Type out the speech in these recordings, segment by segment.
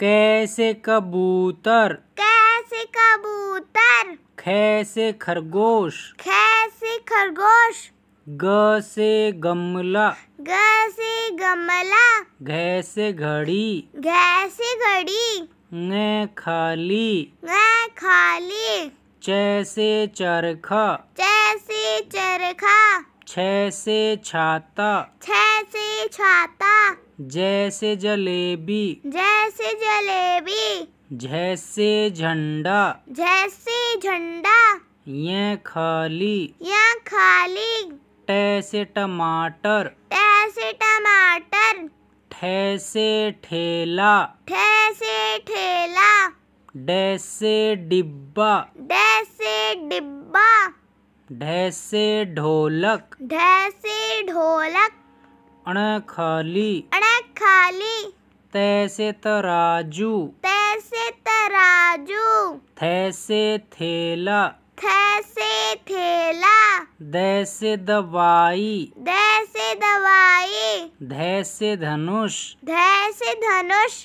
कैसे कबूतर कैसे कबूतर खे खरगोश खे खरगोश ग से गमला ग से गमला घे से घड़ी घे से घड़ी ग खाली ग खाली जैसे चरखा जैसे चरखा छे से छाता छे जैसे छाता जैसे जलेबी जैसे जलेबी जैसे झंडा जैसे झंडा ये खाली ये खाली टैसे टमाटर टैसे टमाटर ठैसे ठेला ठैसे ठेला डैसे डिब्बा डैसे डिब्बा ढैसे ढोलक ढैसे ढोलक अण खाली खाली तैसे तराजू तैसे तराजू थैसे थेला थैसे थेला दैसे दवाई दैसे दवाई धैसे धनुष धैसे धनुष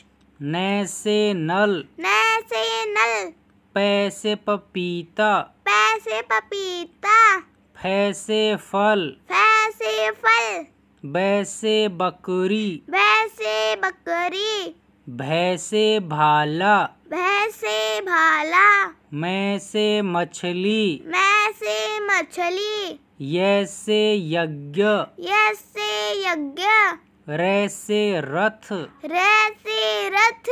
नैसे नल नैसे नल पैसे पपीता पैसे पपीता फैसे फल फैसे फल वैसे बकरी वैसे बकरी भैसे भाला भैसे भाला मैं से मछली मैं से मछली यैसे यज्ञ यैसे यज्ञ रैसे रथ रैसे रथ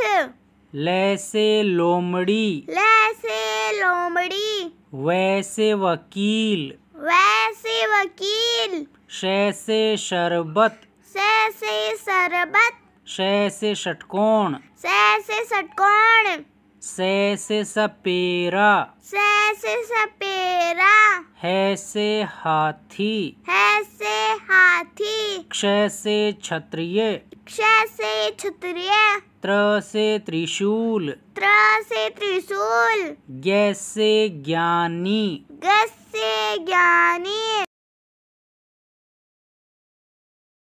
लैसे लोमड़ी लैसे लोमड़ी वैसे वकील वैसे वकील शैसे शरबत शैसे शरबत शैसे षटकोण शैसे षटकोण शैसे सपेरा शैसे सपेरा है से हाथी है से हाथी क्ष से क्षत्रिय क्ष से क्षत्रिय त्र से त्रिशूल त्र से त्रिशूल ग से ज्ञानी ग से ज्ञानी